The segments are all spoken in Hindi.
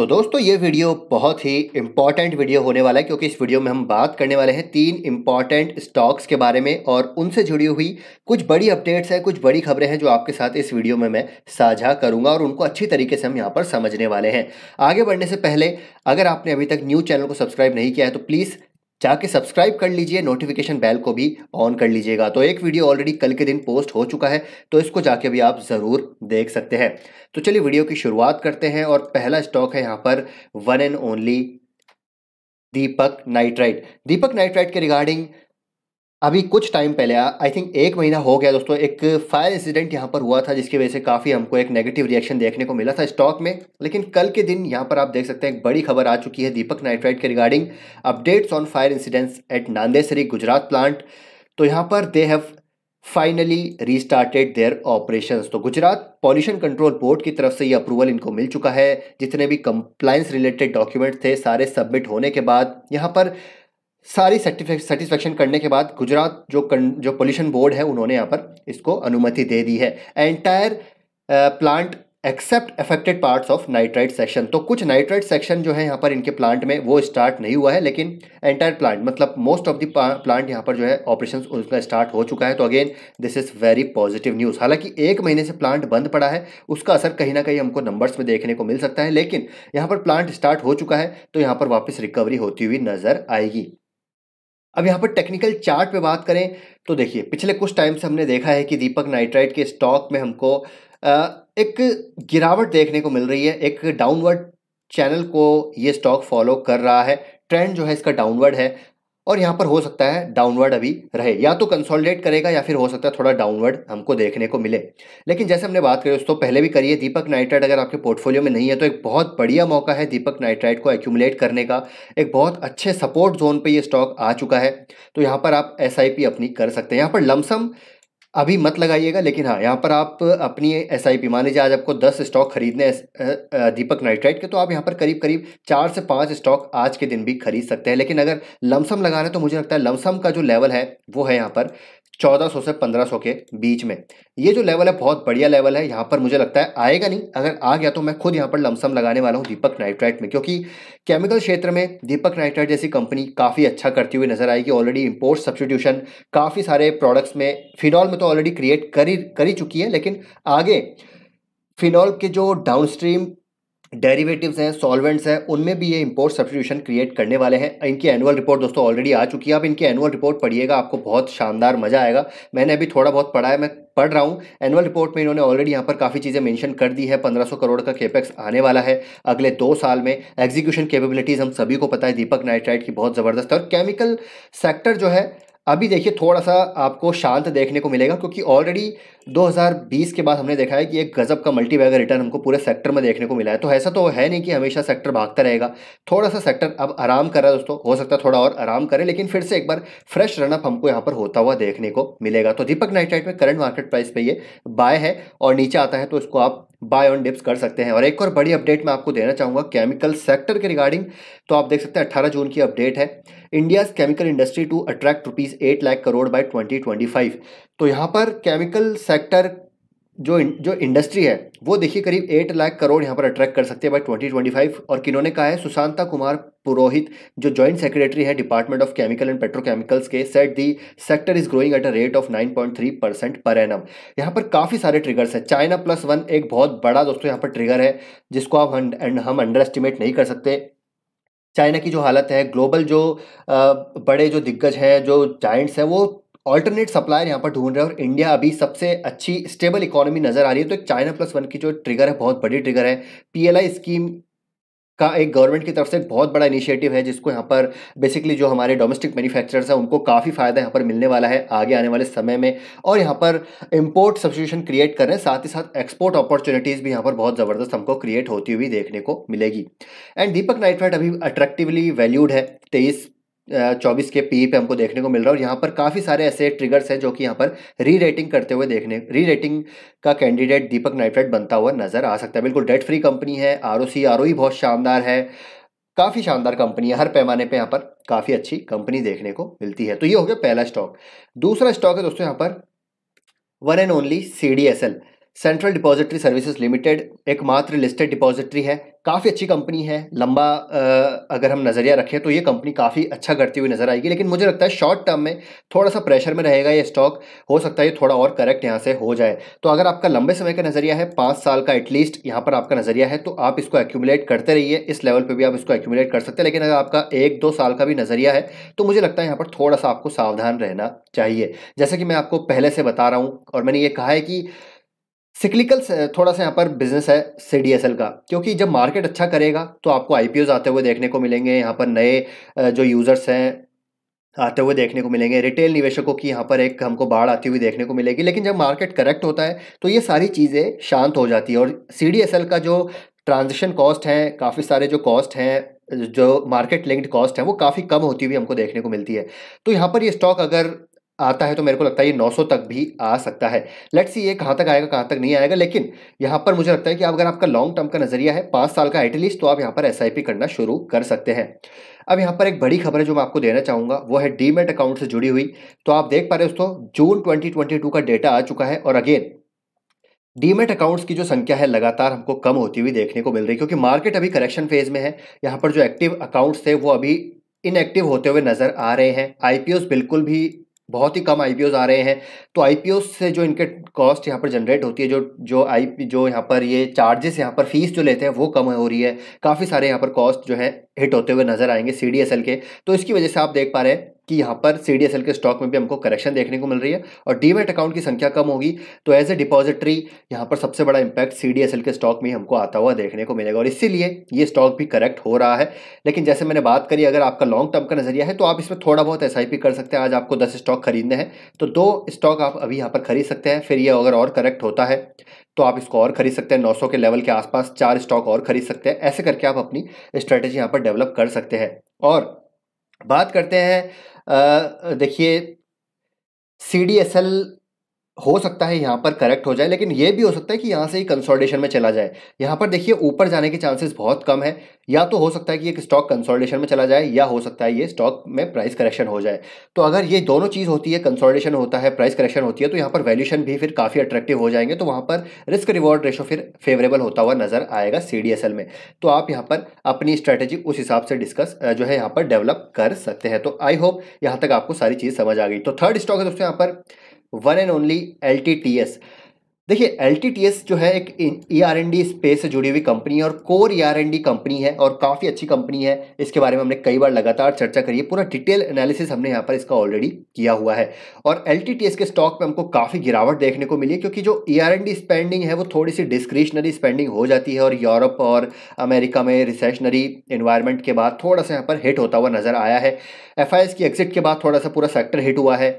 तो दोस्तों ये वीडियो बहुत ही इम्पॉर्टेंट वीडियो होने वाला है क्योंकि इस वीडियो में हम बात करने वाले हैं तीन इम्पॉर्टेंट स्टॉक्स के बारे में और उनसे जुड़ी हुई कुछ बड़ी अपडेट्स हैं कुछ बड़ी खबरें हैं जो आपके साथ इस वीडियो में मैं साझा करूंगा और उनको अच्छी तरीके से हम यहाँ पर समझने वाले हैं आगे बढ़ने से पहले अगर आपने अभी तक न्यूज़ चैनल को सब्सक्राइब नहीं किया है तो प्लीज़ जाके सब्सक्राइब कर लीजिए नोटिफिकेशन बेल को भी ऑन कर लीजिएगा तो एक वीडियो ऑलरेडी कल के दिन पोस्ट हो चुका है तो इसको जाके भी आप ज़रूर देख सकते हैं तो चलिए वीडियो की शुरुआत करते हैं और पहला स्टॉक है यहाँ पर one and only Deepak nitrite Deepak nitrite के रिगार्डिंग अभी कुछ टाइम पहले आई थिंक एक महीना हो गया दोस्तों एक फायर इंसिडेंट यहाँ पर हुआ था जिसकी वजह से काफ़ी हमको एक नेगेटिव रिएक्शन देखने को मिला था स्टॉक में लेकिन कल के दिन यहाँ पर आप देख सकते हैं एक बड़ी खबर आ चुकी है दीपक नाइट्राइट के regarding updates on fire incidents at Nandesari Gujarat plant तो यहाँ पर they have finally restarted their operations तो गुजरात पॉल्यूशन कंट्रोल बोर्ड की तरफ से ये अप्रूवल इनको मिल चुका है जितने भी कंप्लाइंस रिलेटेड डॉक्यूमेंट थे सारे सबमिट होने के बाद यहाँ पर सारी सेटिस्फेक्शन करने के बाद गुजरात जो कन, जो पोल्यूशन बोर्ड है उन्होंने यहाँ पर इसको अनुमति दे दी है entire plant except affected parts of nitrite section तो कुछ नाइट्राइट सेक्शन जो है यहाँ पर इनके प्लांट में वो स्टार्ट नहीं हुआ है लेकिन एंटायर प्लांट मतलब मोस्ट ऑफ द प्लांट यहाँ पर जो है ऑपरेशन उसका स्टार्ट हो चुका है तो again this is very positive news हालांकि एक महीने से प्लांट बंद पड़ा है उसका असर कहीं ना कहीं हमको नंबर्स में देखने को मिल सकता है लेकिन यहाँ पर प्लांट स्टार्ट हो चुका है तो यहाँ पर वापस रिकवरी होती हुई नज़र आएगी अब यहाँ पर टेक्निकल चार्ट पे बात करें तो देखिए पिछले कुछ टाइम से हमने देखा है कि दीपक नाइट्राइट के स्टॉक में हमको एक गिरावट देखने को मिल रही है एक डाउनवर्ड चैनल को ये स्टॉक फॉलो कर रहा है ट्रेंड जो है इसका डाउनवर्ड है और यहाँ पर हो सकता है डाउनवर्ड अभी रहे या तो कंसोलिडेट करेगा या फिर हो सकता है थोड़ा डाउनवर्ड हमको देखने को मिले लेकिन जैसे हमने बात करी दोस्तों पहले भी करिए दीपक नाइट्राइड अगर आपके पोर्टफोलियो में नहीं है तो एक बहुत बढ़िया मौका है दीपक नाइट्राइड को एक्यूमुलेट करने का एक बहुत अच्छे सपोर्ट जोन पर यह स्टॉक आ चुका है तो यहाँ पर आप एस अपनी कर सकते हैं यहाँ पर लमसम अभी मत लगाइएगा लेकिन हाँ यहाँ पर आप अपनी एस आई पी मान लीजिए आज आपको दस स्टॉक खरीदने दीपक नाइट्राइट के तो आप यहाँ पर करीब करीब चार से पाँच स्टॉक आज के दिन भी खरीद सकते हैं लेकिन अगर लमसम लगाना है तो मुझे लगता है लमसम का जो लेवल है वो है यहाँ पर 1400 से 1500 के बीच में ये जो लेवल है बहुत बढ़िया लेवल है यहाँ पर मुझे लगता है आएगा नहीं अगर आ गया तो मैं खुद यहाँ पर लमसम लगाने वाला हूँ दीपक नाइट्राइट में क्योंकि केमिकल क्षेत्र में दीपक नाइट्राइट जैसी कंपनी काफ़ी अच्छा करती हुई नजर आएगी ऑलरेडी इम्पोर्ट सब्सटीट्यूशन काफ़ी सारे प्रोडक्ट्स में फिनॉल में तो ऑलरेडी क्रिएट करी करी चुकी है लेकिन आगे फिनॉल के जो डाउनस्ट्रीम डेरिवेटिव्स हैं सॉल्वेंट्स हैं उनमें भी ये इम्पोर्ट सब्सिट्यूशन क्रिएट करने वाले हैं इनकी एनुअल रिपोर्ट दोस्तों ऑलरेडी आ चुकी है आप इनकी एनुअल रिपोर्ट पढ़िएगा आपको बहुत शानदार मजा आएगा मैंने अभी थोड़ा बहुत पढ़ा है मैं पढ़ रहा हूँ एनुअल रिपोर्ट में इन्होंने ऑलरेडी यहाँ पर काफ़ी चीज़ें मैंशन कर दी है पंद्रह करोड़ का केपेक्स आने वाला है अगले दो साल में एग्जीक्यूशन केपेबिलिटीज़ हम सभी को पता है दीपक नाइट्राइट की बहुत ज़बरदस्त है और केमिकल सेक्टर जो है अभी देखिए थोड़ा सा आपको शांत देखने को मिलेगा क्योंकि ऑलरेडी 2020 के बाद हमने देखा है कि एक गज़ब का मल्टी बैगर रिटर्न हमको पूरे सेक्टर में देखने को मिला है तो ऐसा तो है नहीं कि हमेशा सेक्टर भागता रहेगा थोड़ा सा सेक्टर अब आराम कर रहा है दोस्तों हो सकता है थोड़ा और आराम करें लेकिन फिर से एक बार फ्रेश रनअप हमको यहाँ पर होता हुआ देखने को मिलेगा तो दीपक नाइट में करंट मार्केट प्राइस पर ये बाय है और नीचे आता है तो इसको आप बाय ऑन डिप्स कर सकते हैं और एक और बड़ी अपडेट मैं आपको देना चाहूँगा केमिकल सेक्टर के रिगार्डिंग तो आप देख सकते हैं अट्ठारह जून की अपडेट है India's chemical industry to attract rupees eight lakh crore by twenty तो यहाँ पर केमिकल सेक्टर जो जो इंडस्ट्री है वो देखिए करीब एट लाख करोड़ यहाँ पर अट्रैक्ट कर सकते हैं बाई ट्वेंटी ट्वेंटी फाइव और किन्होंने कहा है सुशांता कुमार पुरोहित जो जॉइंट सेक्रेटरी है department of chemical and petrochemicals के said the sector is growing at a rate of 9.3 percent per annum यहाँ पर काफ़ी सारे ट्रिगर्स हैं चाइना प्लस वन एक बहुत बड़ा दोस्तों यहाँ पर ट्रिगर है जिसको आप हम अंडर एस्टिमेट नहीं कर सकते चाइना की जो हालत है ग्लोबल जो बड़े जो दिग्गज हैं जो जाइंट्स हैं वो ऑल्टरनेट सप्लायर यहाँ पर ढूंढ रहे हैं और इंडिया अभी सबसे अच्छी स्टेबल इकोनॉमी नज़र आ रही है तो एक चाइना प्लस वन की जो ट्रिगर है बहुत बड़ी ट्रिगर है पीएलआई स्कीम का एक गवर्नमेंट की तरफ से बहुत बड़ा इनिशिएटिव है जिसको यहाँ पर बेसिकली जो हमारे डोमेस्टिक मैन्युफैक्चरर्स हैं उनको काफ़ी फ़ायदा यहाँ पर मिलने वाला है आगे आने वाले समय में और यहाँ पर इम्पोर्ट सब्सिट्यूशन क्रिएट कर रहे हैं साथ ही साथ एक्सपोर्ट अपॉर्चुनिटीज़ भी यहाँ पर बहुत ज़बरदस्त हमको क्रिएट होती हुई देखने को मिलेगी एंड दीपक नाइट अभी अट्रैक्टिवली वैल्यूड है तेईस चौबीस के पी पे हमको देखने को मिल रहा है और यहाँ पर काफ़ी सारे ऐसे ट्रिगर्स हैं जो कि यहाँ पर री रेटिंग करते हुए देखने री रेटिंग का कैंडिडेट दीपक नाइट्रेट बनता हुआ नजर आ सकता है बिल्कुल डेट फ्री कंपनी है R O C R O ही बहुत शानदार है काफ़ी शानदार कंपनी है हर पैमाने पे यहाँ पर काफ़ी अच्छी कंपनी देखने को मिलती है तो ये हो गया पहला स्टॉक दूसरा स्टॉक है दोस्तों यहाँ पर one and only C D S L central depository services limited एकमात्र लिस्टेड डिपॉजिटरी है काफ़ी अच्छी कंपनी है लंबा अगर हम नज़रिया रखें तो ये कंपनी काफ़ी अच्छा करती हुई नज़र आएगी लेकिन मुझे लगता है शॉर्ट टर्म में थोड़ा सा प्रेशर में रहेगा ये स्टॉक हो सकता है ये थोड़ा और करेक्ट यहाँ से हो जाए तो अगर आपका लंबे समय का नज़रिया है पाँच साल का एटलीस्ट यहाँ पर आपका नज़रिया है तो आप इसको एक्यूमुलेट करते रहिए इस लेवल पर भी आप इसको एक्यूमुलेट कर सकते हैं लेकिन अगर आपका एक दो साल का भी नज़रिया है तो मुझे लगता है यहाँ पर थोड़ा सा आपको सावधान रहना चाहिए जैसे कि मैं आपको पहले से बता रहा हूँ और मैंने ये कहा है कि सिक्लिकल uh, थोड़ा सा यहाँ पर बिजनेस है सी का क्योंकि जब मार्केट अच्छा करेगा तो आपको आई आते हुए देखने को मिलेंगे यहाँ पर नए uh, जो यूज़र्स हैं आते हुए देखने को मिलेंगे रिटेल निवेशकों की यहाँ पर एक हमको बाढ़ आती हुई देखने को मिलेगी लेकिन जब मार्केट करेक्ट होता है तो ये सारी चीज़ें शांत हो जाती है और सी का जो ट्रांजेक्शन कॉस्ट हैं काफ़ी सारे जो कॉस्ट हैं जो मार्केट लिंक्ड कॉस्ट है वो काफ़ी कम होती हुई हमको देखने को मिलती है तो यहाँ पर ये स्टॉक अगर आता है तो मेरे को लगता है ये 900 तक भी आ सकता है लेट्स सी ये कहाँ तक आएगा कहाँ तक नहीं आएगा लेकिन यहाँ पर मुझे लगता है कि अगर आपका लॉन्ग टर्म का नजरिया है पाँच साल का एटलीस्ट तो आप यहाँ पर एस करना शुरू कर सकते हैं अब यहाँ पर एक बड़ी खबर है जो मैं आपको देना चाहूँगा वो है डीमेट अकाउंट से जुड़ी हुई तो आप देख पा रहे दोस्तों जून ट्वेंटी का डेटा आ चुका है और अगेन डीमेट अकाउंट्स की जो संख्या है लगातार हमको कम होती हुई देखने को मिल रही है क्योंकि मार्केट अभी करेक्शन फेज में है यहाँ पर जो एक्टिव अकाउंट्स थे वो अभी इनएक्टिव होते हुए नजर आ रहे हैं आईपीओस बिल्कुल भी बहुत ही कम आई आ रहे हैं तो आई से जो इनके कॉस्ट यहाँ पर जनरेट होती है जो जो आई जो यहाँ पर ये चार्जेस यहाँ पर फीस जो लेते हैं वो कम हो रही है काफ़ी सारे यहाँ पर कॉस्ट जो है हिट होते हुए नजर आएंगे सी के तो इसकी वजह से आप देख पा रहे हैं कि यहाँ पर सी के स्टॉक में भी हमको करेक्शन देखने को मिल रही है और डीमेट अकाउंट की संख्या कम होगी तो एज ए डिपॉजिटरी यहाँ पर सबसे बड़ा इंपैक्ट सी के स्टॉक में हमको आता हुआ देखने को मिलेगा और इसीलिए ये स्टॉक भी करेक्ट हो रहा है लेकिन जैसे मैंने बात करी अगर आपका लॉन्ग टर्म का नजरिया है तो आप इसमें थोड़ा बहुत एस कर सकते हैं आज आपको दस स्टॉक खरीदने हैं तो दो स्टॉक आप अभी यहाँ पर खरीद सकते हैं फिर ये अगर और करेक्ट होता है तो आप इसको और खरीद सकते हैं 900 के लेवल के आसपास चार स्टॉक और खरीद सकते हैं ऐसे करके आप अपनी स्ट्रेटेजी यहाँ पर डेवलप कर सकते हैं और बात करते हैं देखिए सी डी एस एल हो सकता है यहाँ पर करेक्ट हो जाए लेकिन ये भी हो सकता है कि यहाँ से ही कंसोलिडेशन में चला जाए यहाँ पर देखिए ऊपर जाने के चांसेस बहुत कम है या तो हो सकता है कि एक स्टॉक कंसोलिडेशन में चला जाए या हो सकता है ये स्टॉक में प्राइस करेक्शन हो जाए तो अगर ये दोनों चीज़ होती है कंसोलिडेशन होता है प्राइस करेक्शन होती है तो यहाँ पर वैल्यूशन भी फिर काफ़ी अट्रैक्टिव हो जाएंगे तो वहाँ पर रिस्क रिवॉर्ड रेशो फिर फेवरेबल होता हुआ नजर आएगा सी में तो आप यहाँ पर अपनी स्ट्रैटेजी उस हिसाब से डिस्कस जो है यहाँ पर डेवलप कर सकते हैं तो आई होप यहाँ तक आपको सारी चीज़ समझ आ गई तो थर्ड स्टॉक है दोस्तों यहाँ पर वन एंड ओनली एल देखिए एल जो है एक E R and D space से जुड़ी हुई कंपनी है और core E R and D company है और काफ़ी अच्छी कंपनी है इसके बारे में हमने कई बार लगातार चर्चा करी है पूरा डिटेल एनालिसिस हमने यहाँ पर इसका ऑलरेडी किया हुआ है और एल के स्टॉक में हमको काफ़ी गिरावट देखने को मिली है क्योंकि जो E R and D spending है वो थोड़ी सी डिस्क्रिशनरी स्पेंडिंग हो जाती है और यूरोप और अमेरिका में रिसेशनरी इन्वायरमेंट के बाद थोड़ा सा यहाँ पर हिट होता हुआ नजर आया है एफ की एग्जिट के बाद थोड़ा सा पूरा सेक्टर हिट हुआ है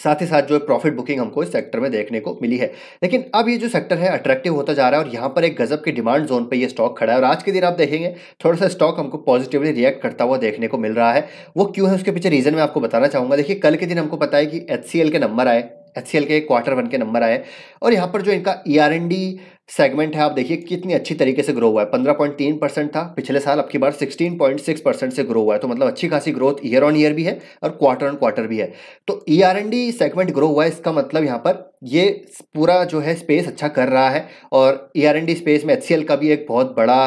साथ ही साथ जो है प्रॉफिट बुकिंग हमको इस सेक्टर में देखने को मिली है लेकिन अब ये जो सेक्टर है अट्रैक्टिव होता जा रहा है और यहाँ पर एक गजब के डिमांड जोन पे ये स्टॉक खड़ा है और आज के दिन आप देखेंगे थोड़ा सा स्टॉक हमको पॉजिटिवली रिएक्ट करता हुआ देखने को मिल रहा है वो क्यों है उसके पीछे रीज़न मैं आपको बताना चाहूँगा देखिए कल के दिन हमको पता है कि एच के नंबर आए एच के क्वार्टर वन के नंबर आए और यहाँ पर जो इनका ई e सेगमेंट है आप देखिए कितनी अच्छी तरीके से ग्रो हुआ है पंद्रह पॉइंट तीन परसेंट था पिछले साल अब की बार सिक्सटीन पॉइंट सिक्स परसेंट से ग्रो हुआ है तो मतलब अच्छी खासी ग्रोथ ईयर ऑन ईयर भी है और क्वार्टर ऑन क्वार्टर भी है तो E R and D segment grow हुआ है इसका मतलब यहाँ पर ये पूरा जो है स्पेस अच्छा कर रहा है और E R and D space में एच सी एल का भी एक बहुत बड़ा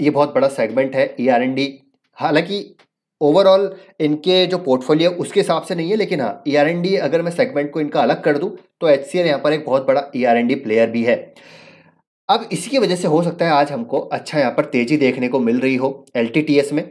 ये बहुत बड़ा सेगमेंट है ई आर एन डी हालांकि ओवरऑल इनके जो पोर्टफोलियो उसके हिसाब से नहीं है लेकिन हाँ ई आर एन डी अगर मैं सेगमेंट को इनका अलग कर दूँ तो एच सी एल यहाँ पर एक बहुत बड़ा E R and D player भी है अब इसी की वजह से हो सकता है आज हमको अच्छा यहाँ पर तेज़ी देखने को मिल रही हो एल में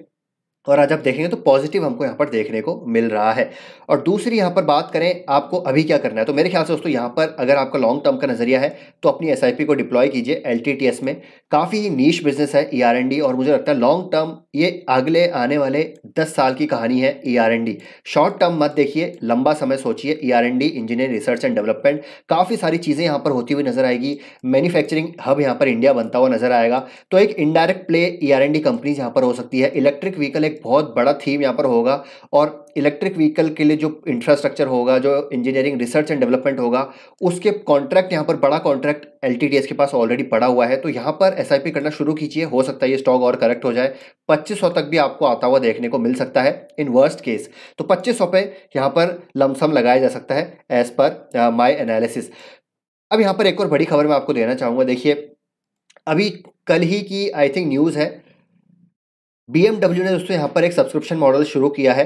और आज आप देखेंगे तो पॉजिटिव हमको यहाँ पर देखने को मिल रहा है और दूसरी यहाँ पर बात करें आपको अभी क्या करना है तो मेरे ख्याल से दोस्तों यहाँ पर अगर आपका लॉन्ग टर्म का नजरिया है तो अपनी एस को डिप्लॉय कीजिए एल में काफ़ी नीच बिजनेस है ई e और मुझे लगता है लॉन्ग टर्म ये अगले आने वाले दस साल की कहानी है E R and D short term मत देखिए लंबा समय सोचिए E R and D engineering research and development काफ़ी सारी चीज़ें यहाँ पर होती हुई नजर आएगी मैन्युफैक्चरिंग हब यहाँ पर इंडिया बनता हुआ नजर आएगा तो एक indirect play E R and D companies यहाँ पर हो सकती है इलेक्ट्रिक व्हीकल एक बहुत बड़ा थीम यहाँ पर होगा और इलेक्ट्रिक व्हीकल के लिए जो इंफ्रास्ट्रक्चर होगा जो इंजीनियरिंग रिसर्च एंड डेवलपमेंट होगा उसके कॉन्ट्रैक्ट यहाँ पर बड़ा कॉन्ट्रैक्ट एल के पास ऑलरेडी पड़ा हुआ है तो यहाँ पर एस करना शुरू कीजिए हो सकता है ये स्टॉक और करेक्ट हो जाए पच्चीस तक भी आपको आता हुआ देखने को मिल सकता है इन वर्स्ट केस तो पच्चीस पे यहाँ पर लमसम लगाया जा सकता है एज पर माई एनालिसिस अब यहाँ पर एक और बड़ी खबर मैं आपको देना चाहूँगा देखिए अभी कल ही की आई थिंक न्यूज़ है बी ने दोस्तों यहाँ पर एक सब्सक्रिप्शन मॉडल शुरू किया है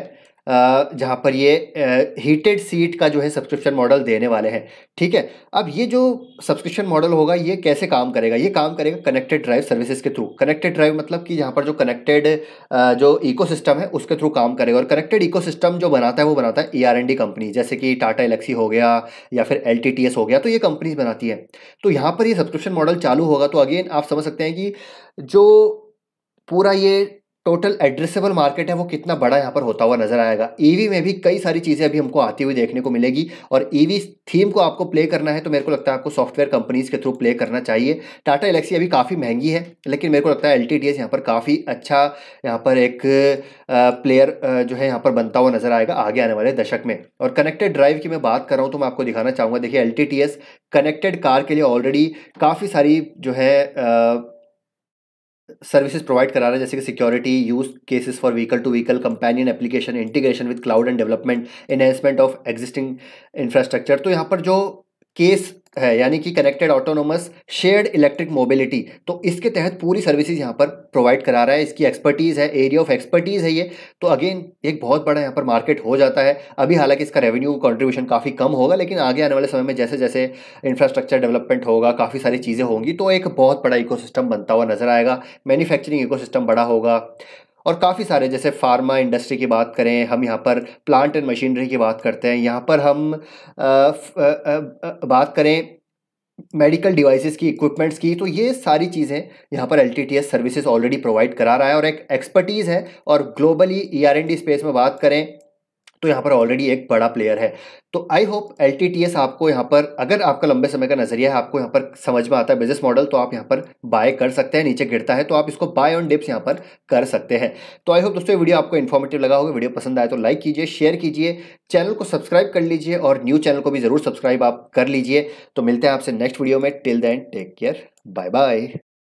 जहाँ पर ये हीटेड सीट का जो है सब्सक्रिप्शन मॉडल देने वाले हैं ठीक है अब ये जो सब्सक्रिप्शन मॉडल होगा ये कैसे काम करेगा ये काम करेगा कनेक्टेड ड्राइव सर्विसेज के थ्रू कनेक्टेड ड्राइव मतलब कि जहाँ पर जो कनेक्टेड जो इकोसिस्टम है उसके थ्रू काम करेगा और कनेक्टेड इकोसिस्टम जो बनाता है वो बनाता है E R and D company जैसे कि टाटा एलेक्सी हो गया या फिर एल टी टी एस हो गया तो ये कंपनीज बनाती है तो यहाँ पर ये सब्सक्रिप्शन मॉडल चालू होगा तो अगेन आप समझ सकते हैं कि जो पूरा ये टोटल एड्रेसेबल मार्केट है वो कितना बड़ा यहाँ पर होता हुआ नजर आएगा ईवी e में भी कई सारी चीज़ें अभी हमको आती हुई देखने को मिलेगी और ईवी e थीम को आपको प्ले करना है तो मेरे को लगता है आपको सॉफ्टवेयर कंपनीज के थ्रू प्ले करना चाहिए टाटा एलेक्सी अभी काफ़ी महंगी है लेकिन मेरे को लगता है एल टी यहाँ पर काफ़ी अच्छा यहाँ पर एक प्लेयर जो है यहाँ पर बनता हुआ नजर आएगा आगे आने वाले दशक में और कनेक्टेड ड्राइव की मैं बात कर रहा हूँ तो मैं आपको दिखाना चाहूँगा देखिए एल कनेक्टेड कार के लिए ऑलरेडी काफ़ी सारी जो है सर्विसेज प्रोवाइड करा रहे हैं जैसे कि security use cases for vehicle to vehicle companion application integration with cloud and development enhancement of existing infrastructure तो यहाँ पर जो केस है यानी कि connected autonomous shared electric mobility तो इसके तहत पूरी सर्विसेज यहाँ पर प्रोवाइड करा रहा है इसकी एक्सपर्टीज़ है एरिया ऑफ एक्सपर्टीज़ है ये तो अगेन एक बहुत बड़ा यहाँ पर मार्केट हो जाता है अभी हालांकि इसका रेवेन्यू कॉन्ट्रीब्यूशन काफ़ी कम होगा लेकिन आगे आने वाले समय में जैसे जैसे इंफ्रास्ट्रक्चर डेवलपमेंट होगा काफ़ी सारी चीज़ें होंगी तो एक बहुत बड़ा इकोसिस्टम बनता हुआ नजर आएगा मैन्युफैक्चरिंग इकोसिस्टम बड़ा होगा और काफ़ी सारे जैसे फार्मा इंडस्ट्री की बात करें हम यहाँ पर प्लांट एंड मशीनरी की बात करते हैं यहाँ पर हम आ, आ, आ, बात करें मेडिकल डिवाइसेस की इक्विपमेंट्स की तो ये सारी चीज़ें यहाँ पर L T T S services already provide करा रहा है और एक एक्सपर्टीज़ है और globally E R and D space में बात करें तो यहाँ पर ऑलरेडी एक बड़ा प्लेयर है तो आई होप एल आपको यहाँ पर अगर आपका लंबे समय का नजरिया है आपको यहाँ पर समझ में आता है बिजनेस मॉडल तो आप यहाँ पर बाय कर सकते हैं नीचे गिरता है तो आप इसको बाय ऑन डिप्स यहाँ पर कर सकते हैं तो आई होप दोस्तों ये वीडियो आपको इन्फॉर्मेटिव लगा होगा वीडियो पसंद आए तो लाइक कीजिए शेयर कीजिए चैनल को सब्सक्राइब कर लीजिए और न्यू चैनल को भी जरूर सब्सक्राइब आप कर लीजिए तो मिलते हैं आपसे नेक्स्ट वीडियो में till then take care bye bye